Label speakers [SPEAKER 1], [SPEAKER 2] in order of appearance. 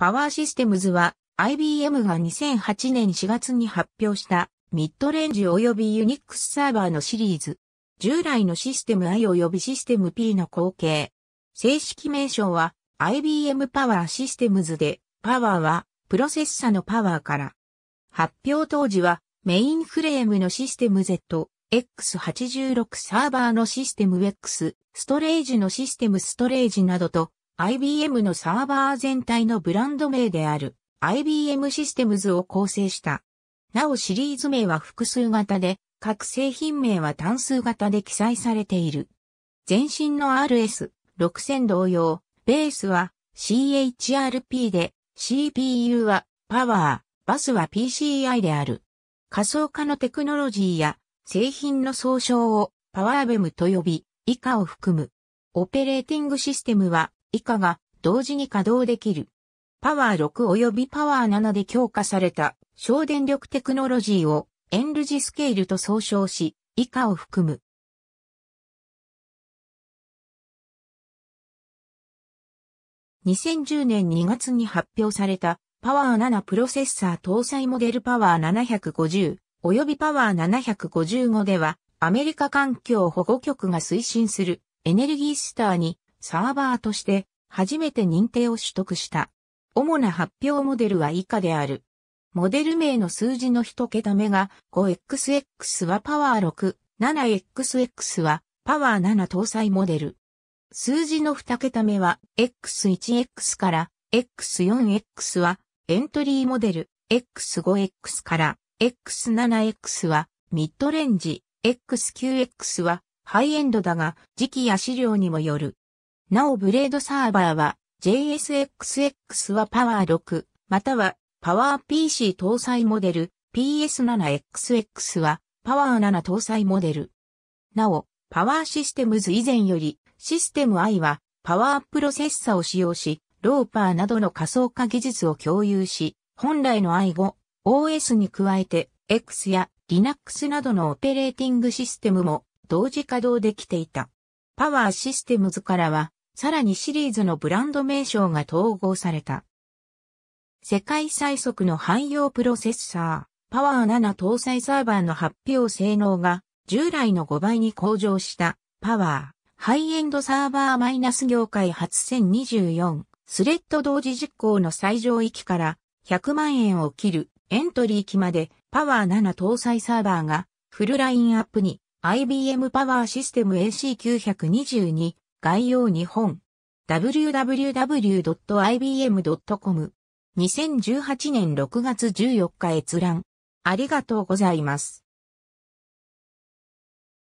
[SPEAKER 1] パワーシステムズは IBM が2008年4月に発表したミッドレンジ及びユニックスサーバーのシリーズ。従来のシステム I 及びシステム P の後継。正式名称は IBM パワーシステムズで、パワーはプロセッサのパワーから。発表当時はメインフレームのシステム Z、X86 サーバーのシステム X、ストレージのシステムストレージなどと IBM のサーバー全体のブランド名である IBM システムズを構成した。なおシリーズ名は複数型で、各製品名は単数型で記載されている。前身の RS6000 同様、ベースは CHRP で、CPU はパワー、バスは PCI である。仮想化のテクノロジーや製品の総称をパワーベムと呼び、以下を含む。オペレーティングシステムは以下が同時に稼働できる。パワー6及びパワー7で強化された省電力テクノロジーをエンルジスケールと総称し、以下を含む。2010年2月に発表されたパワー7プロセッサー搭載モデルパワー750及びパワー755ではアメリカ環境保護局が推進するエネルギースターにサーバーとして初めて認定を取得した。主な発表モデルは以下である。モデル名の数字の1桁目が 5XX はパワー6、7XX はパワー7搭載モデル。数字の2桁目は X1X から X4X はエントリーモデル、X5X から X7X はミッドレンジ、X9X はハイエンドだが時期や資料にもよる。なおブレードサーバーは JSXX はパワー6、またはパワー PC 搭載モデル PS7XX はパワー7搭載モデル。なお、パワーシステムズ以前よりシステム I はパワープロセッサを使用し、ローパーなどの仮想化技術を共有し、本来の i5、OS に加えて X や Linux などのオペレーティングシステムも同時稼働できていた。パワーシステムズからはさらにシリーズのブランド名称が統合された。世界最速の汎用プロセッサー、パワー7搭載サーバーの発表性能が従来の5倍に向上したパワー、ハイエンドサーバーマイナス業界初1024スレッド同時実行の最上域から100万円を切るエントリー期までパワー7搭載サーバーがフルラインアップに IBM パワーシステム AC922 概要日本。www.ibm.com。2018年6月14日閲覧。ありがとうございます。